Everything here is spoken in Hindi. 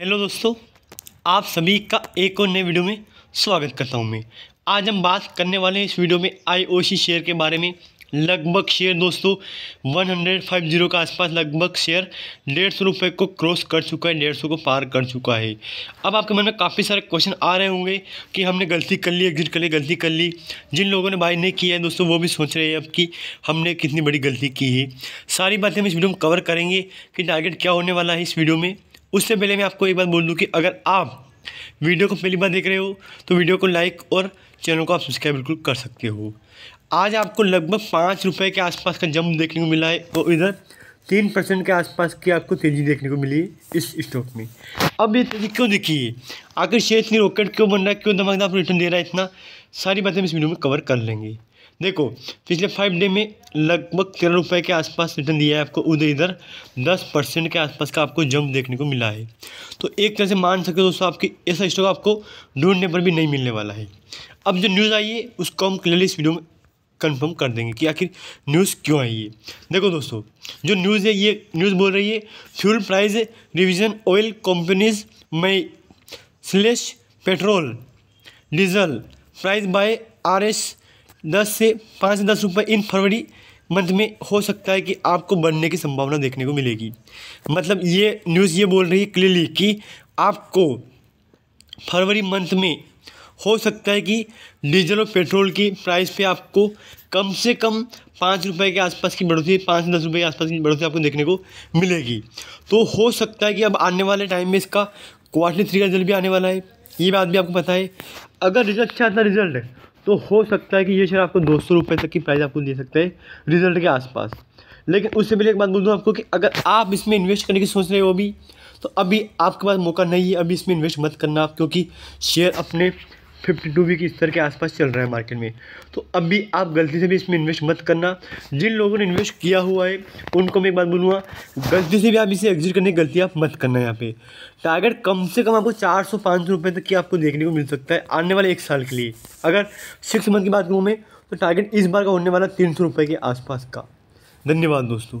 हेलो दोस्तों आप सभी का एक और नए वीडियो में स्वागत करता हूं मैं आज हम बात करने वाले हैं इस वीडियो में आईओसी शेयर के बारे में लगभग शेयर दोस्तों वन जीरो के आसपास लगभग शेयर डेढ़ सौ रुपये को क्रॉस कर चुका है डेढ़ सौ को पार कर चुका है अब आपके मन में काफ़ी सारे क्वेश्चन आ रहे होंगे कि हमने गलती कर ली एग्जिट कर ली गलती कर ली जिन लोगों ने बाय नहीं किया है दोस्तों वो भी सोच रहे हैं अब कि हमने कितनी बड़ी गलती की है सारी बातें हम इस वीडियो में कवर करेंगे कि टारगेट क्या होने वाला है इस वीडियो में उससे पहले मैं आपको एक बात बोल दूँ कि अगर आप वीडियो को पहली बार देख रहे हो तो वीडियो को लाइक और चैनल को आप सब्सक्राइब बिल्कुल कर सकते हो आज आपको लगभग पाँच रुपये के आसपास का जंप देखने को मिला है और इधर तीन परसेंट के आसपास की आपको तेज़ी देखने को मिली इस स्टॉक में अब ये तेज़ी क्यों देखिए है आखिर शेयर इतनी रॉकेट क्यों बन रहा है क्यों दमकदार रिटर्न दे रहा है इतना सारी बातें हम इस वीडियो में कवर कर लेंगे देखो पिछले फाइव डे में लगभग तेरह रुपये के आसपास रिटर्न दिया है आपको उधर इधर दस परसेंट के आसपास का आपको जंप देखने को मिला है तो एक तरह से मान सके दोस्तों आपकी ऐसा स्टॉक आपको ढूंढने पर भी नहीं मिलने वाला है अब जो न्यूज़ आई है उसको हम क्लियरली इस वीडियो में कंफर्म कर देंगे कि आखिर न्यूज़ क्यों आई है देखो दोस्तों जो न्यूज़ है ये न्यूज़ बोल रही है fuel price revision oil companies May slash petrol diesel price by R S दस से पाँच से दस रुपये इन फरवरी मंथ में हो सकता है कि आपको बढ़ने की संभावना देखने को मिलेगी मतलब ये न्यूज़ ये बोल रही है क्लियरली कि आपको फरवरी मंथ में हो सकता है कि डीजल और पेट्रोल की प्राइस पे आपको कम से कम पाँच रुपये के आसपास की बढ़ोतरी पाँच से दस रुपये के आसपास की बढ़ोतरी आपको देखने को मिलेगी तो हो सकता है कि अब आने वाले टाइम में इसका क्वार्टली थ्री का रिजल्ट भी आने वाला है ये बात भी आपको पता है अगर रिजल्ट अच्छा आता रिजल्ट तो हो सकता है कि ये शेयर आपको दो सौ रुपये तक की प्राइस आपको दे सकते हैं रिजल्ट के आसपास लेकिन उससे पहले एक बात बोल दूँ आपको कि अगर आप इसमें इन्वेस्ट करने की सोच रहे हो अभी तो अभी आपके पास मौका नहीं है अभी इसमें इन्वेस्ट मत करना आप क्योंकि शेयर अपने फिफ्टी टू वी के स्तर के आसपास चल रहा है मार्केट में तो अभी आप गलती से भी इसमें इन्वेस्ट मत करना जिन लोगों ने इन्वेस्ट किया हुआ है उनको मैं एक बात बोलूँगा गलती से भी आप इसे एग्जिट करने की गलती आप मत करना यहाँ पे टारगेट कम से कम आपको चार सौ पाँच सौ रुपये तक की आपको देखने को मिल सकता है आने वाले एक साल के लिए अगर सिक्स मंथ की बात करूँ मैं तो टारगेट इस बार का होने वाला तीन सौ रुपये के आसपास का धन्यवाद दोस्तों